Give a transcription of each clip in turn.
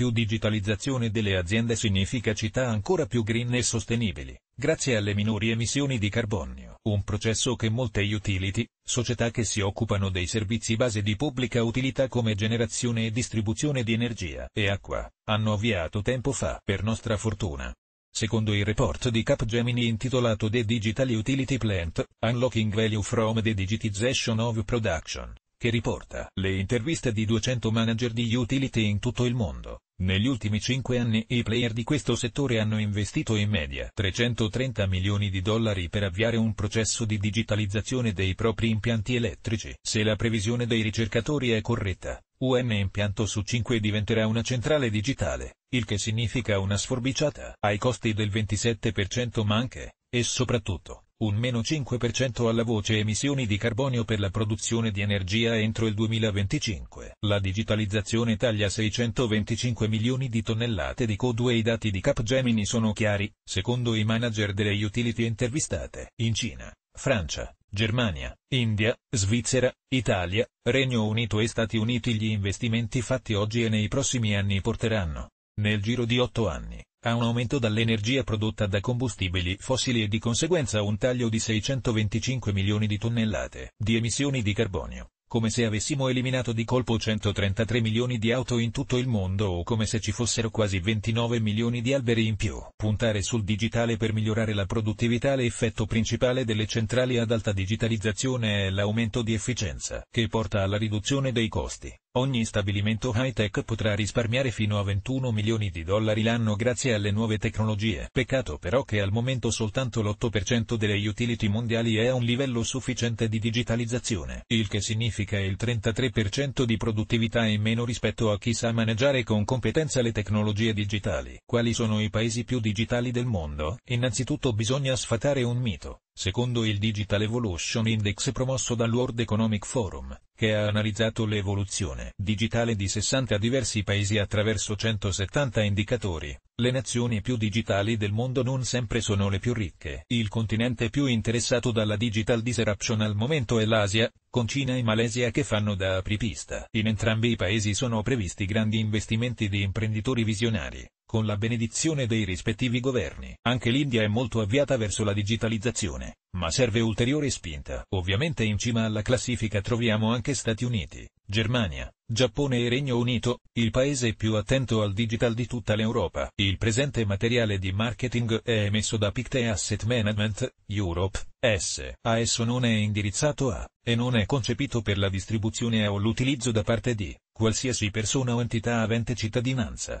Più digitalizzazione delle aziende significa città ancora più green e sostenibili, grazie alle minori emissioni di carbonio, un processo che molte utility, società che si occupano dei servizi base di pubblica utilità come generazione e distribuzione di energia e acqua, hanno avviato tempo fa per nostra fortuna. Secondo il report di Capgemini intitolato The Digital Utility Plant, Unlocking Value from the Digitization of Production, che riporta le interviste di 200 manager di utility in tutto il mondo, negli ultimi 5 anni i player di questo settore hanno investito in media 330 milioni di dollari per avviare un processo di digitalizzazione dei propri impianti elettrici. Se la previsione dei ricercatori è corretta, un impianto su 5 diventerà una centrale digitale, il che significa una sforbiciata ai costi del 27% ma anche, e soprattutto, un meno 5% alla voce emissioni di carbonio per la produzione di energia entro il 2025. La digitalizzazione taglia 625 milioni di tonnellate di CO2 e i dati di Capgemini sono chiari, secondo i manager delle utility intervistate. In Cina, Francia, Germania, India, Svizzera, Italia, Regno Unito e Stati Uniti gli investimenti fatti oggi e nei prossimi anni porteranno, nel giro di otto anni, a un aumento dall'energia prodotta da combustibili fossili e di conseguenza un taglio di 625 milioni di tonnellate di emissioni di carbonio, come se avessimo eliminato di colpo 133 milioni di auto in tutto il mondo o come se ci fossero quasi 29 milioni di alberi in più. Puntare sul digitale per migliorare la produttività L'effetto principale delle centrali ad alta digitalizzazione è l'aumento di efficienza, che porta alla riduzione dei costi Ogni stabilimento high-tech potrà risparmiare fino a 21 milioni di dollari l'anno grazie alle nuove tecnologie. Peccato però che al momento soltanto l'8% delle utility mondiali è a un livello sufficiente di digitalizzazione, il che significa il 33% di produttività in meno rispetto a chi sa maneggiare con competenza le tecnologie digitali. Quali sono i paesi più digitali del mondo? Innanzitutto bisogna sfatare un mito secondo il Digital Evolution Index promosso dal World Economic Forum, che ha analizzato l'evoluzione digitale di 60 diversi paesi attraverso 170 indicatori, le nazioni più digitali del mondo non sempre sono le più ricche. Il continente più interessato dalla digital disruption al momento è l'Asia, con Cina e Malesia che fanno da apripista. In entrambi i paesi sono previsti grandi investimenti di imprenditori visionari, con la benedizione dei rispettivi governi. Anche l'India è molto avviata verso la digitalizzazione, ma serve ulteriore spinta. Ovviamente in cima alla classifica troviamo anche Stati Uniti, Germania, Giappone e Regno Unito, il paese più attento al digital di tutta l'Europa. Il presente materiale di marketing è emesso da Pictet Asset Management, Europe, S. A esso non è indirizzato a, e non è concepito per la distribuzione o l'utilizzo da parte di, qualsiasi persona o entità avente cittadinanza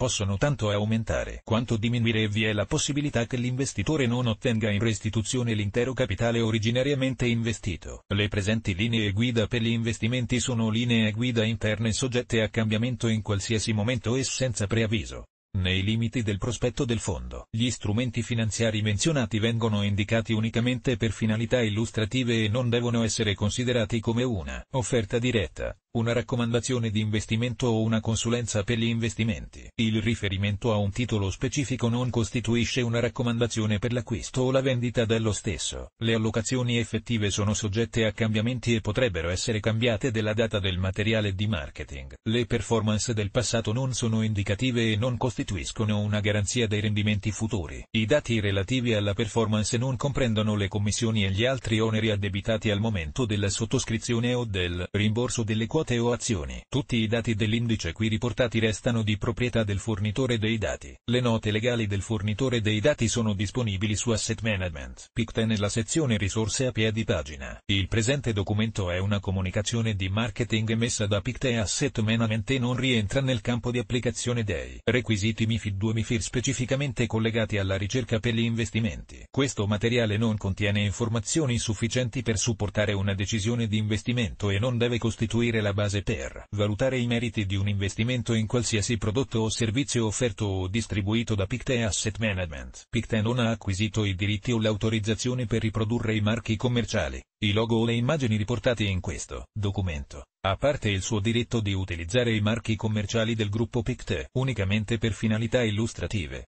possono tanto aumentare quanto diminuire e vi è la possibilità che l'investitore non ottenga in restituzione l'intero capitale originariamente investito. Le presenti linee guida per gli investimenti sono linee guida interne soggette a cambiamento in qualsiasi momento e senza preavviso nei limiti del prospetto del fondo. Gli strumenti finanziari menzionati vengono indicati unicamente per finalità illustrative e non devono essere considerati come una offerta diretta, una raccomandazione di investimento o una consulenza per gli investimenti. Il riferimento a un titolo specifico non costituisce una raccomandazione per l'acquisto o la vendita dello stesso. Le allocazioni effettive sono soggette a cambiamenti e potrebbero essere cambiate della data del materiale di marketing. Le performance del passato non sono indicative e non costituiscono costituiscono una garanzia dei rendimenti futuri. I dati relativi alla performance non comprendono le commissioni e gli altri oneri addebitati al momento della sottoscrizione o del rimborso delle quote o azioni. Tutti i dati dell'indice qui riportati restano di proprietà del fornitore dei dati. Le note legali del fornitore dei dati sono disponibili su Asset Management. PICTE nella sezione risorse a piedi pagina. Il presente documento è una comunicazione di marketing emessa da PICTE Asset Management e non rientra nel campo di applicazione dei requisiti circuiti MIFID 2 MIFIR specificamente collegati alla ricerca per gli investimenti. Questo materiale non contiene informazioni sufficienti per supportare una decisione di investimento e non deve costituire la base per valutare i meriti di un investimento in qualsiasi prodotto o servizio offerto o distribuito da Picte Asset Management. Picte non ha acquisito i diritti o l'autorizzazione per riprodurre i marchi commerciali, i logo o le immagini riportate in questo documento a parte il suo diritto di utilizzare i marchi commerciali del gruppo Pictet unicamente per finalità illustrative.